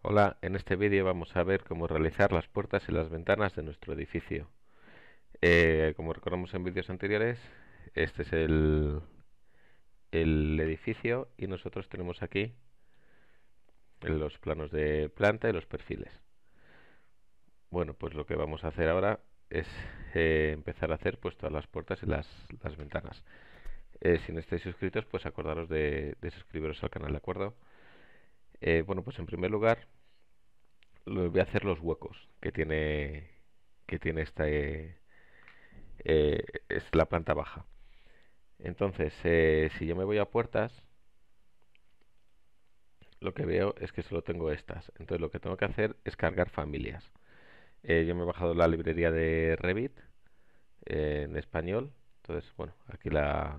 Hola, en este vídeo vamos a ver cómo realizar las puertas y las ventanas de nuestro edificio. Eh, como recordamos en vídeos anteriores, este es el, el edificio y nosotros tenemos aquí los planos de planta y los perfiles. Bueno, pues lo que vamos a hacer ahora es eh, empezar a hacer pues todas las puertas y las, ventanas. Eh, si no estáis suscritos, pues acordaros de suscribiros al canal, ¿de acuerdo? Eh, bueno, pues en primer lugar voy a hacer los huecos que tiene que tiene esta eh, eh, es la planta baja. Entonces, si yo me voy a puertas, lo que veo es que solo tengo estas. Entonces lo que tengo que hacer es cargar familias. yo me he bajado la librería de Revit en español. Entonces, bueno, aquí la,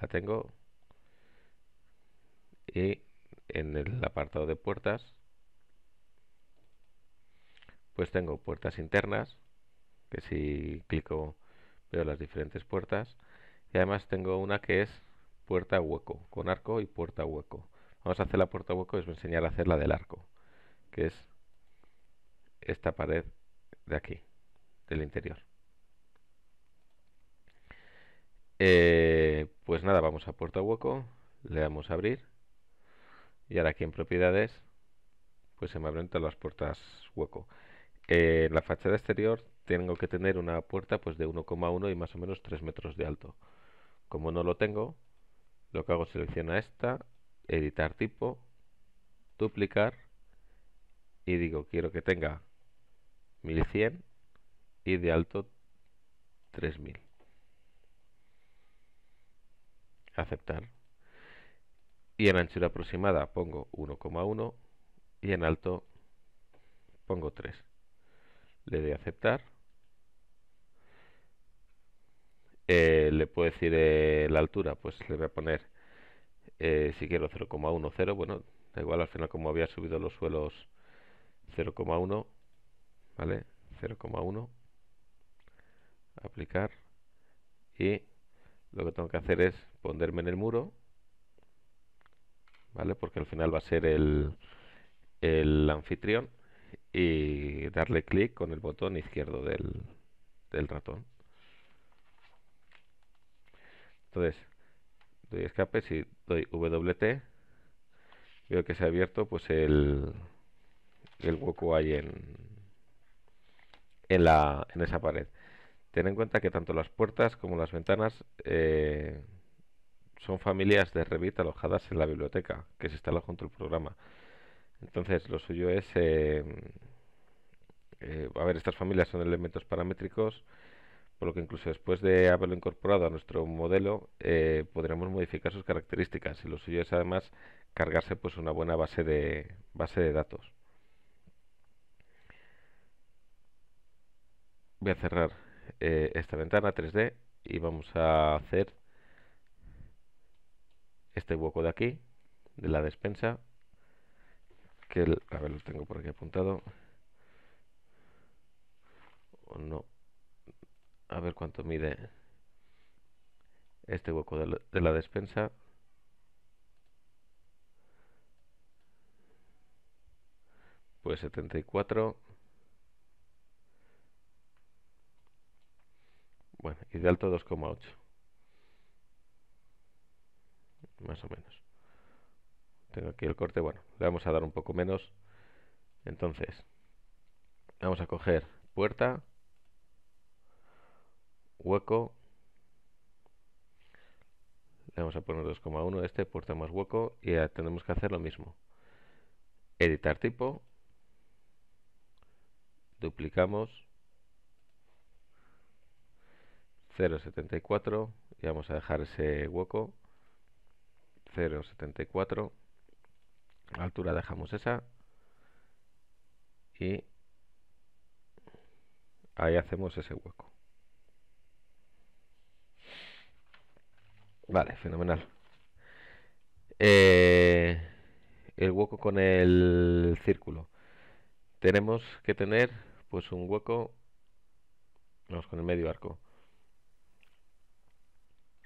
la tengo. Y en el apartado de puertas, pues tengo puertas internas, que si clico veo las diferentes puertas, y además tengo una que es puerta hueco, con arco y puerta hueco. Vamos a hacer la puerta hueco y os voy a enseñar a hacer la del arco, que es esta pared de aquí, del interior. Eh, pues nada, vamos a puerta hueco, le damos a abrir y ahora aquí en propiedades pues se me abren todas las puertas hueco en la fachada exterior tengo que tener una puerta pues de 1,1 y más o menos 3 metros de alto como no lo tengo lo que hago es seleccionar esta editar tipo duplicar y digo quiero que tenga 1100 y de alto 3000 aceptar y en anchura aproximada pongo 1,1 y en alto pongo 3. Le doy a aceptar. Eh, le puedo decir eh, la altura, pues le voy a poner eh, si quiero 0,10. Bueno, da igual, al final como había subido los suelos 0,1, ¿vale? 0,1. Aplicar. Y lo que tengo que hacer es ponerme en el muro ¿vale? Porque al final va a ser el, el anfitrión y darle clic con el botón izquierdo del, del ratón. Entonces, doy escape, si doy WT, veo que se ha abierto pues el, el hueco ahí en, en, la, en esa pared. Ten en cuenta que tanto las puertas como las ventanas eh, son familias de Revit alojadas en la biblioteca que se instala junto al programa. Entonces, lo suyo es. Eh, eh, a ver, estas familias son elementos paramétricos, por lo que incluso después de haberlo incorporado a nuestro modelo, eh, podremos modificar sus características. Y lo suyo es además cargarse pues una buena base de base de datos. Voy a cerrar esta ventana 3D y vamos a hacer este hueco de aquí, de la despensa, que, a ver, lo tengo por aquí apuntado, o no, a ver cuánto mide este hueco de la, de la despensa, pues 74 bueno, y de alto 2,8 más o menos. Tengo aquí el corte, bueno, le vamos a dar un poco menos. Entonces, vamos a coger puerta, hueco, le vamos a poner 2,1 este, puerta más hueco, y ya tenemos que hacer lo mismo. Editar tipo, duplicamos, 0.74 y vamos a dejar ese hueco 0,74, altura dejamos esa y ahí hacemos ese hueco. Vale, fenomenal. Eh, el hueco con el círculo. Tenemos que tener pues un hueco. Vamos con el medio arco.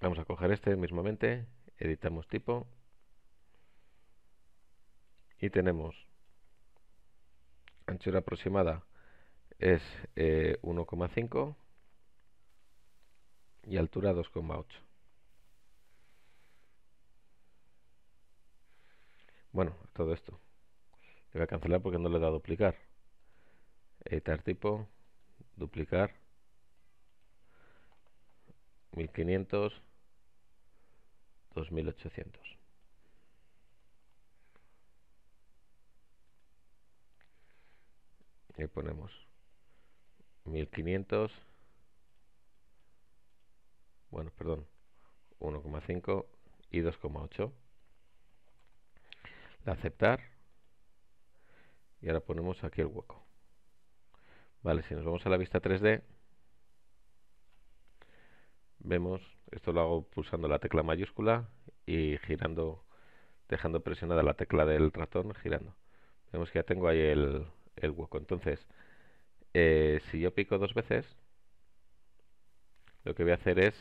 Vamos a coger este mismamente editamos tipo y tenemos anchura aproximada es 1,5 eh, y altura 2,8 bueno, todo esto le voy a cancelar porque no le da a duplicar editar tipo duplicar 1500 2800. Y ponemos 1500. Bueno, perdón. 1,5 y 2,8. La aceptar. Y ahora ponemos aquí el hueco. Vale, si nos vamos a la vista 3D, vemos esto lo hago pulsando la tecla mayúscula y girando, dejando presionada la tecla del ratón, girando. Vemos que ya tengo ahí el, hueco. Entonces, eh, si yo pico dos veces, lo que voy a hacer es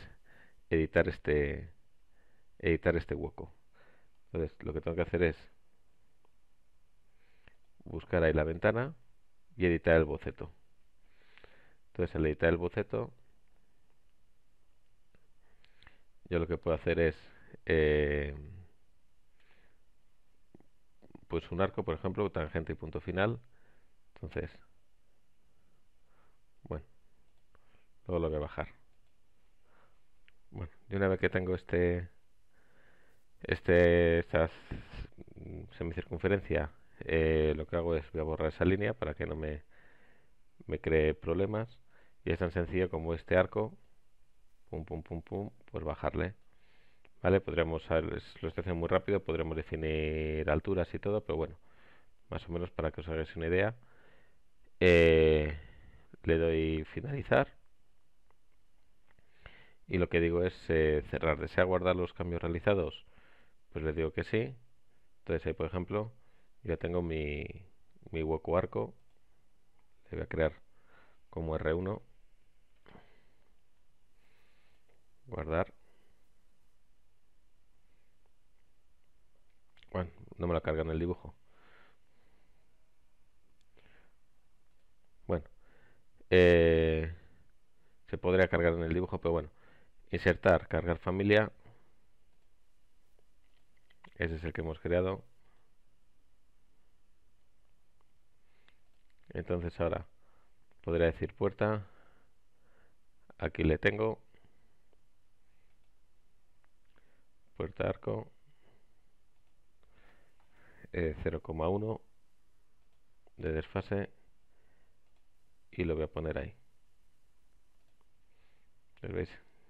editar este, editar este hueco. Entonces, lo que tengo que hacer es buscar ahí la ventana y editar el boceto. Entonces, al editar el boceto, yo lo que puedo hacer es eh, pues un arco por ejemplo tangente y punto final entonces bueno luego lo voy a bajar bueno y una vez que tengo este este esta semicircunferencia eh, lo que hago es voy a borrar esa línea para que no me me cree problemas y es tan sencillo como este arco pum, pum, pum, pum, pues bajarle. ¿Vale? Podríamos, lo estoy haciendo muy rápido, podremos definir alturas y todo, pero bueno, más o menos para que os hagáis una idea. Eh, le doy finalizar. Y lo que digo es eh, cerrar. ¿Desea guardar los cambios realizados? Pues le digo que sí. Entonces ahí, por ejemplo, ya tengo mi, mi hueco arco. Le voy a crear como R1 guardar bueno no me la en el dibujo bueno eh, se podría cargar en el dibujo pero bueno insertar cargar familia ese es el que hemos creado entonces ahora podría decir puerta aquí le tengo puerta arco 0,1 eh, de desfase y lo voy a poner ahí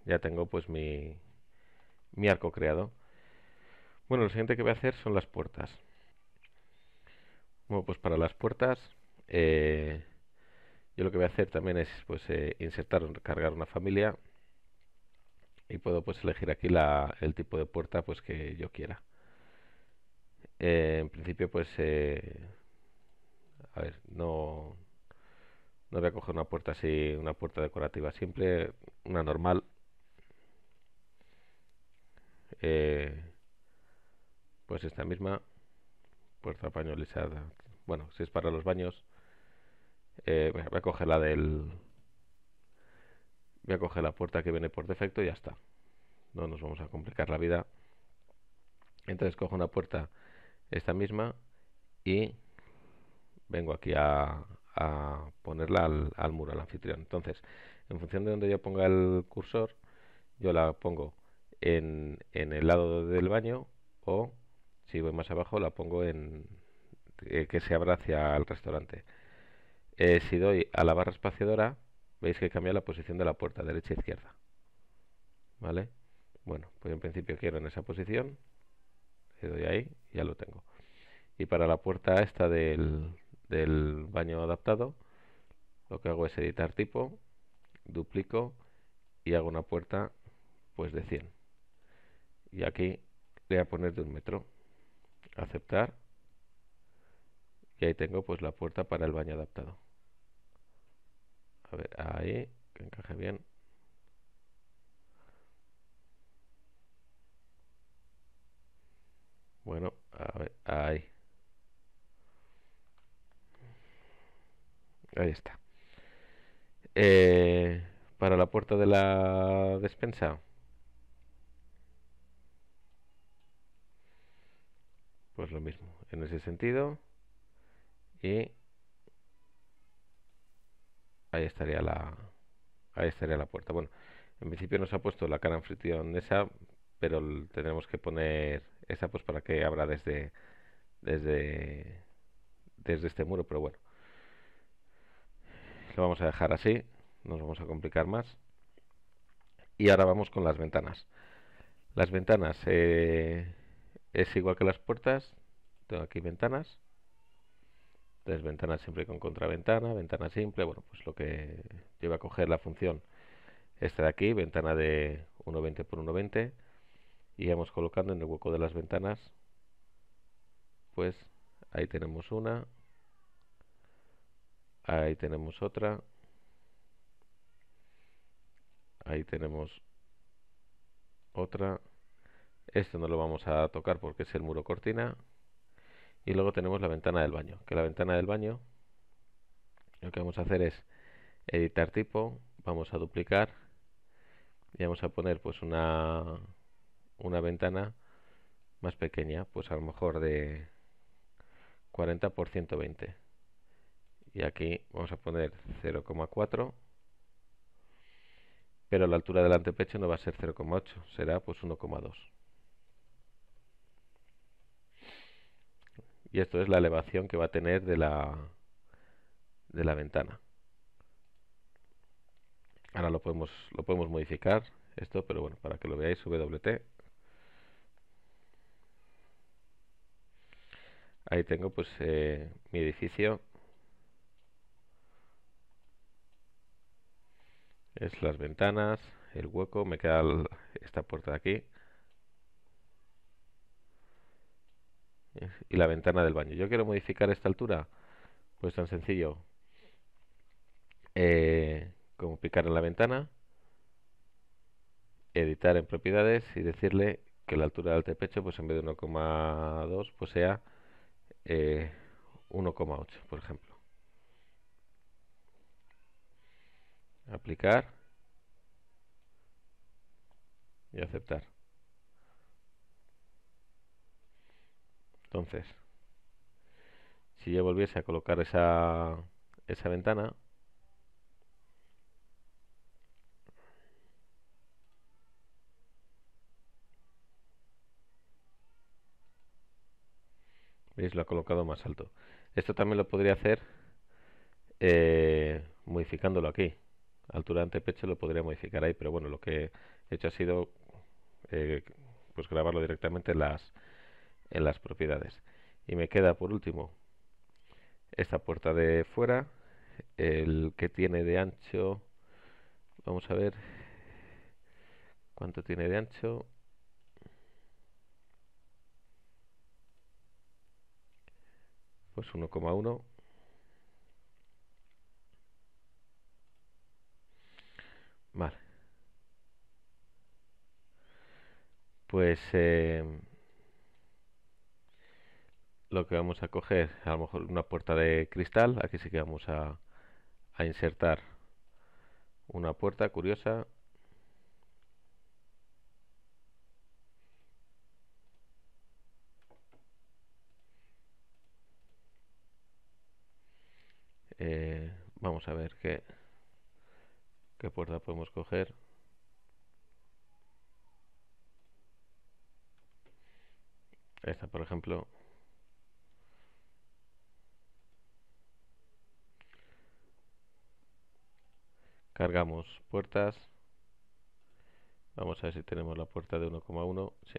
ya tengo pues mi, arco creado bueno lo siguiente que voy a hacer son las puertas bueno pues para las puertas eh, yo lo que voy a hacer también es pues insertar eh, insertar cargar una familia y puedo pues elegir aquí la, el tipo de puerta pues que yo quiera eh, en principio pues eh, a ver no no voy a coger una puerta así una puerta decorativa simple, una normal eh, pues esta misma puerta pañolizada bueno si es para los baños voy a coger la del voy a coger la puerta que viene por defecto y ya está. No nos vamos a complicar la vida. Entonces cojo una puerta, esta misma, y vengo aquí a, ponerla al, muro, al anfitrión. Entonces, en función de donde yo ponga el cursor, yo la pongo en, en el lado del baño o, si voy más abajo, la pongo en eh, que se abra hacia el restaurante. Eh, si doy a la barra espaciadora, veis que cambia la posición de la puerta, derecha e izquierda. ¿Vale? Bueno, pues en principio quiero en esa posición. Le doy ahí, ya lo tengo. Y para la puerta esta del, baño adaptado, lo que hago es editar tipo, duplico y hago una puerta pues de 100. Y aquí le voy a poner de un metro. Aceptar. Y ahí tengo pues la puerta para el baño adaptado. A ver, ahí, que encaje bien. Bueno, a ver, ahí. Ahí está. Eh, para la puerta de la despensa. Pues lo mismo, en ese sentido. Y ahí estaría la ahí estaría la puerta bueno en principio nos ha puesto la cara anfitrión esa pero tenemos que poner esa pues para que abra desde desde desde este muro pero bueno lo vamos a dejar así no nos vamos a complicar más y ahora vamos con las ventanas las ventanas eh, es igual que las puertas tengo aquí ventanas ventanas ventana simple con contraventana, ventana simple, bueno, pues lo que lleva a coger la función esta de aquí, ventana de 1.20 por 1.20, y vamos colocando en el hueco de las ventanas, pues ahí tenemos una, ahí tenemos otra, ahí tenemos otra, esto no lo vamos a tocar porque es el muro cortina, y luego tenemos la ventana del baño que la ventana del baño lo que vamos a hacer es editar tipo vamos a duplicar y vamos a poner pues una una ventana más pequeña pues a lo mejor de 40 por 120 y aquí vamos a poner 0,4 pero la altura del antepecho no va a ser 0,8 será pues 1,2 y esto es la elevación que va a tener de la, de la ventana. Ahora lo podemos, lo podemos modificar esto, pero bueno, para que lo veáis, WT. Ahí tengo pues eh, mi edificio. Es las ventanas, el hueco, me queda esta puerta de aquí. y la ventana del baño. Yo quiero modificar esta altura, pues tan sencillo eh, como picar en la ventana, editar en propiedades y decirle que la altura del techo pues en vez de 1,2 pues sea 1,8 eh, por ejemplo. Aplicar y aceptar. Entonces, si yo volviese a colocar esa, esa ventana, ¿Veis? Lo ha colocado más alto. Esto también lo podría hacer eh, modificándolo aquí. Altura antepecho lo podría modificar ahí, pero bueno, lo que he hecho ha sido eh, pues grabarlo directamente en las, en las propiedades. Y me queda por último esta puerta de fuera, el que tiene de ancho, vamos a ver cuánto tiene de ancho. Pues 1,1. Vale. Pues... Eh, lo que vamos a coger a lo mejor una puerta de cristal aquí sí que vamos a, insertar una puerta curiosa eh, vamos a ver qué qué puerta podemos coger esta por ejemplo cargamos puertas vamos a ver si tenemos la puerta de 1,1 sí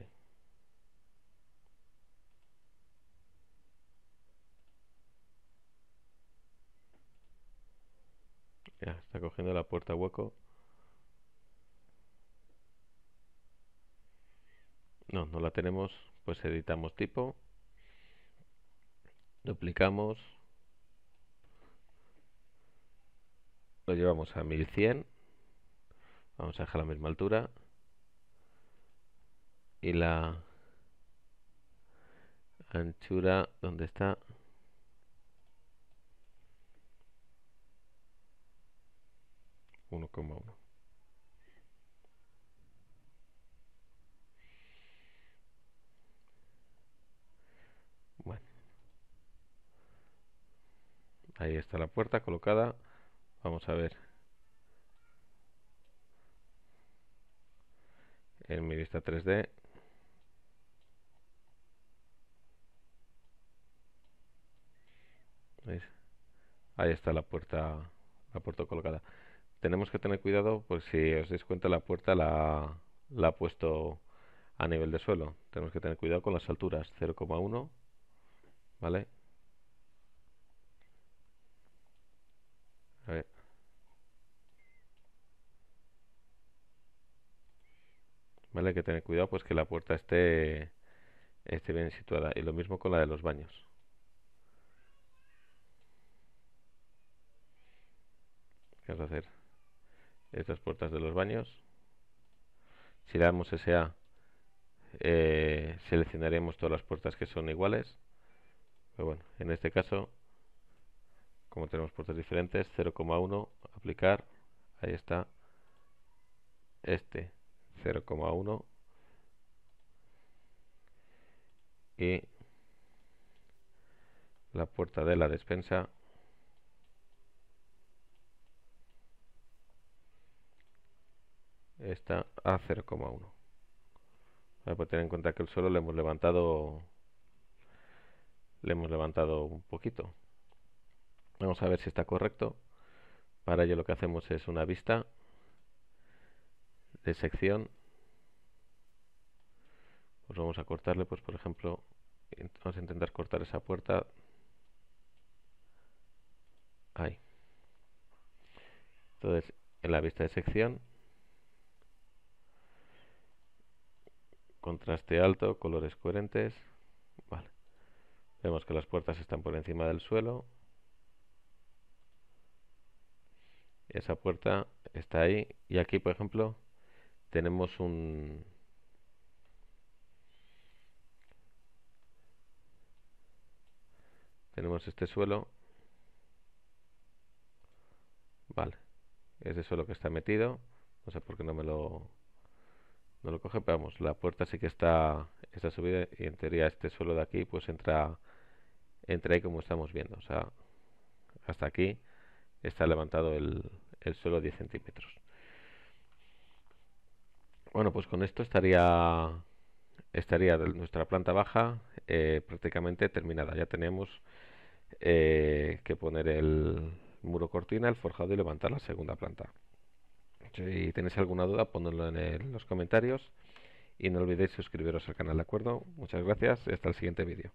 ya está cogiendo la puerta hueco no, no la tenemos pues editamos tipo duplicamos lo llevamos a 1100 vamos a dejar la misma altura y la anchura donde está uno coma uno bueno ahí está la puerta colocada Vamos a ver. En mi vista 3D. Ahí está la puerta, la puerta colocada. Tenemos que tener cuidado, por si os dais cuenta, la puerta la, la ha puesto a nivel de suelo. Tenemos que tener cuidado con las alturas, 0,1, ¿vale? ¿vale? Hay que tener cuidado pues que la puerta esté, esté bien situada. Y lo mismo con la de los baños. vamos a hacer? Estas puertas de los baños. Si le damos SA, eh, seleccionaremos todas las puertas que son iguales. Pero bueno, en este caso, como tenemos puertas diferentes, 0,1, aplicar, ahí está este 0,1 y la puerta de la despensa está a 0,1 hay que tener en cuenta que el suelo le hemos levantado le hemos levantado un poquito vamos a ver si está correcto para ello lo que hacemos es una vista de sección pues vamos a cortarle pues por ejemplo vamos a intentar cortar esa puerta ahí entonces en la vista de sección contraste alto colores coherentes vale vemos que las puertas están por encima del suelo esa puerta está ahí y aquí por ejemplo tenemos un tenemos este suelo vale ese suelo que está metido no sé por qué no me lo no lo coge pero vamos la puerta sí que está está subida y en teoría este suelo de aquí pues entra entra ahí como estamos viendo o sea hasta aquí está levantado el, el suelo 10 centímetros bueno, pues con esto estaría estaría nuestra planta baja eh, prácticamente terminada. Ya tenemos eh, que poner el muro cortina, el forjado y levantar la segunda planta. Si tenéis alguna duda, ponedlo en, en los comentarios y no olvidéis suscribiros al canal, ¿de acuerdo? Muchas gracias y hasta el siguiente vídeo.